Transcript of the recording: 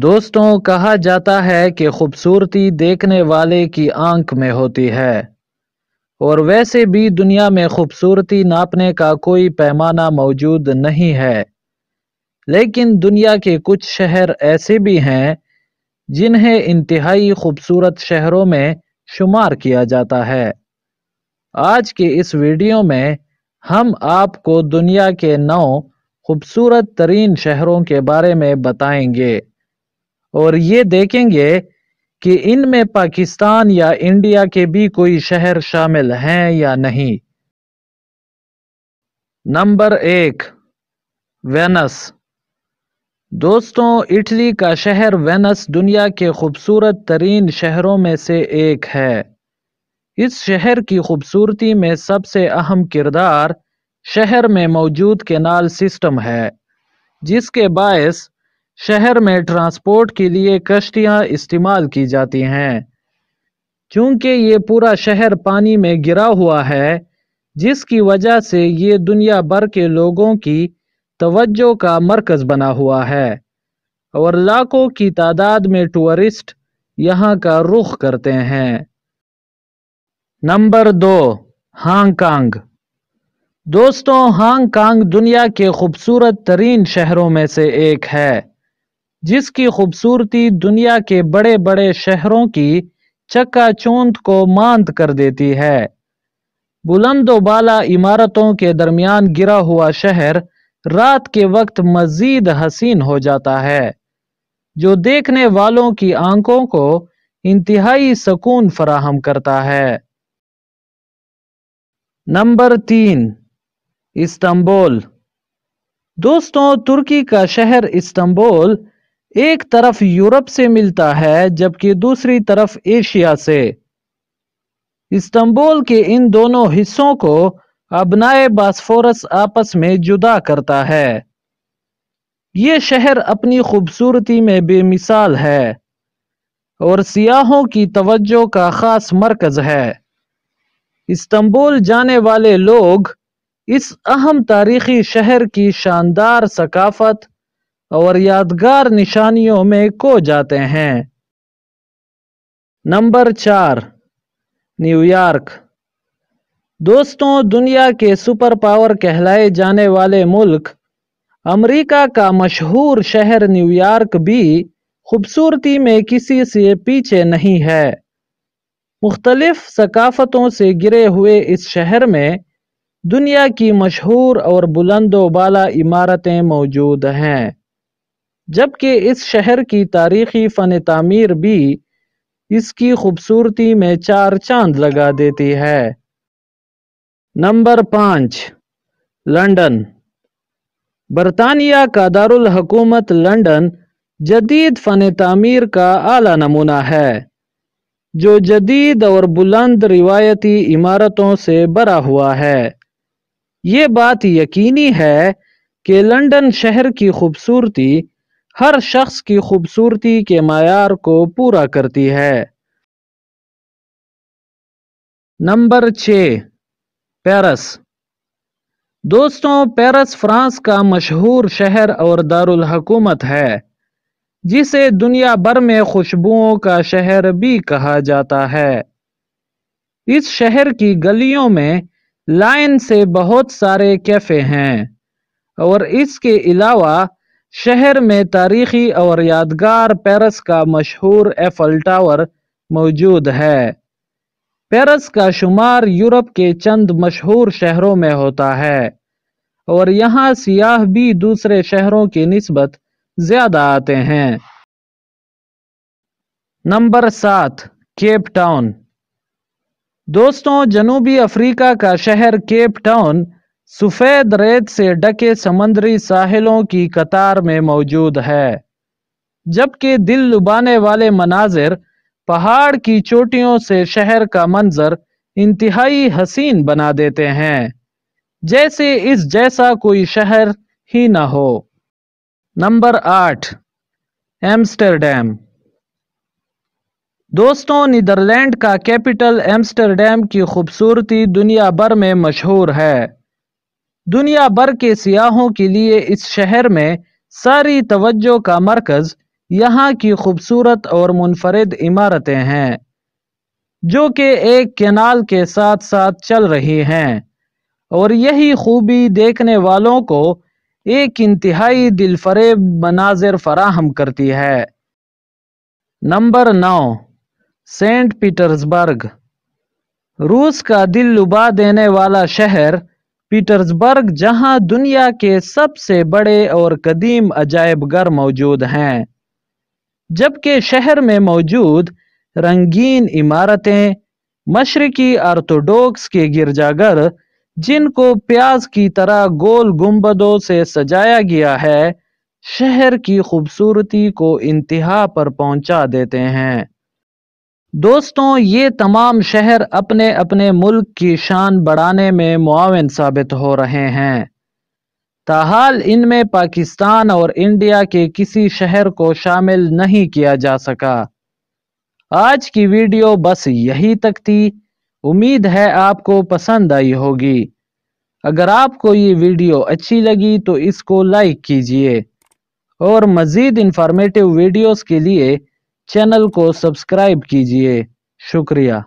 दोस्तों कहा जाता है कि खूबसूरती देखने वाले की आंख में होती है और वैसे भी दुनिया में खूबसूरती नापने का कोई पैमाना मौजूद नहीं है लेकिन दुनिया के कुछ शहर ऐसे भी हैं जिन्हें इंतहाई खूबसूरत शहरों में शुमार किया जाता है आज के इस वीडियो में हम आपको दुनिया के नौ खूबसूरत तरीन शहरों के बारे में बताएंगे और ये देखेंगे कि इनमें पाकिस्तान या इंडिया के भी कोई शहर शामिल हैं या नहीं नंबर एक वेनस दोस्तों इटली का शहर वेनस दुनिया के खूबसूरत तरीन शहरों में से एक है इस शहर की खूबसूरती में सबसे अहम किरदार शहर में मौजूद केनाल सिस्टम है जिसके बायस शहर में ट्रांसपोर्ट के लिए कश्तियां इस्तेमाल की जाती हैं क्योंकि ये पूरा शहर पानी में गिरा हुआ है जिसकी वजह से ये दुनिया भर के लोगों की तवज्जो का मरकज़ बना हुआ है और लाखों की तादाद में टूरिस्ट यहाँ का रुख करते हैं नंबर दो हांगकांग दोस्तों हांगकांग दुनिया के खूबसूरत तरीन शहरों में से एक है जिसकी खूबसूरती दुनिया के बड़े बड़े शहरों की चक्काचौंध को मांद कर देती है बुलंदोबाला इमारतों के दरमियान गिरा हुआ शहर रात के वक्त मजीद हसीन हो जाता है जो देखने वालों की आंखों को इंतहाई सकून फराहम करता है नंबर तीन इस्तंबोल दोस्तों तुर्की का शहर इस्तंबोल एक तरफ यूरोप से मिलता है जबकि दूसरी तरफ एशिया से इस्तांबुल के इन दोनों हिस्सों को अबनाए बास्फोरस आपस में जुदा करता है ये शहर अपनी खूबसूरती में बेमिसाल है और सियाहों की तवज्जो का ख़ास मरकज़ है इस्तंबुल जाने वाले लोग इस अहम तारीखी शहर की शानदार सकाफत और यादगार निशानियों में को जाते हैं नंबर चार न्यूयॉर्क दोस्तों दुनिया के सुपर पावर कहलाए जाने वाले मुल्क अमेरिका का मशहूर शहर न्यूयॉर्क भी खूबसूरती में किसी से पीछे नहीं है मुख्तलिफ सकाफ़तों से गिरे हुए इस शहर में दुनिया की मशहूर और बुलंदोबाला इमारतें मौजूद हैं जबकि इस शहर की तारीखी फ़न तामीर भी इसकी खूबसूरती में चार चांद लगा देती है नंबर पाँच लंदन बरतानिया का दारुल हकूमत लंदन जदीद फ़न तामीर का आला नमूना है जो जदीद और बुलंद रिवायती इमारतों से भरा हुआ है ये बात यकीनी है कि लंदन शहर की खूबसूरती हर शख्स की खूबसूरती के मैार को पूरा करती है नंबर छ पेरिस दोस्तों पेरिस फ्रांस का मशहूर शहर और दारकूमत है जिसे दुनिया भर में खुशबुओं का शहर भी कहा जाता है इस शहर की गलियों में लाइन से बहुत सारे कैफ़े हैं और इसके अलावा शहर में तारीखी और यादगार पेरिस का मशहूर एफल टावर मौजूद है पेरिस का शुमार यूरोप के चंद मशहूर शहरों में होता है और यहाँ सियाह भी दूसरे शहरों की नस्बत ज़्यादा आते हैं नंबर सात केप टाउन दोस्तों जनूबी अफ्रीका का शहर केप टाउन सफ़ेद रेत से ढके समंदरी साहिलों की कतार में मौजूद है जबकि दिल लुभाने वाले मनाजिर पहाड़ की चोटियों से शहर का मंजर इंतहाई हसीन बना देते हैं जैसे इस जैसा कोई शहर ही ना हो नंबर आठ एम्स्टरडेम दोस्तों नीदरलैंड का कैपिटल एम्स्टरडेम की खूबसूरती दुनिया भर में मशहूर है दुनिया भर के सियाहों के लिए इस शहर में सारी तवज्जो का मरकज़ यहाँ की खूबसूरत और मुनफरद इमारतें हैं जो कि एक केनाल के साथ साथ चल रही हैं और यही खूबी देखने वालों को एक इंतहाई दिलफरेब मनाजिर फराहम करती है नंबर नौ सेंट पीटर्सबर्ग रूस का दिल लुबा देने वाला शहर पीटर्सबर्ग जहां दुनिया के सबसे बड़े और कदीम अजायब घर मौजूद हैं जबकि शहर में मौजूद रंगीन इमारतें मशरकी आर्थोडॉक्स के गिरजाघर जिनको प्याज की तरह गोल गुंबदों से सजाया गया है शहर की खूबसूरती को इंतहा पर पहुंचा देते हैं दोस्तों ये तमाम शहर अपने अपने मुल्क की शान बढ़ाने में मुआवन साबित हो रहे हैं ताहाल इनमें पाकिस्तान और इंडिया के किसी शहर को शामिल नहीं किया जा सका आज की वीडियो बस यही तक थी उम्मीद है आपको पसंद आई होगी अगर आपको ये वीडियो अच्छी लगी तो इसको लाइक कीजिए और मज़ीद इंफॉर्मेटिव वीडियोस के लिए चैनल को सब्सक्राइब कीजिए शुक्रिया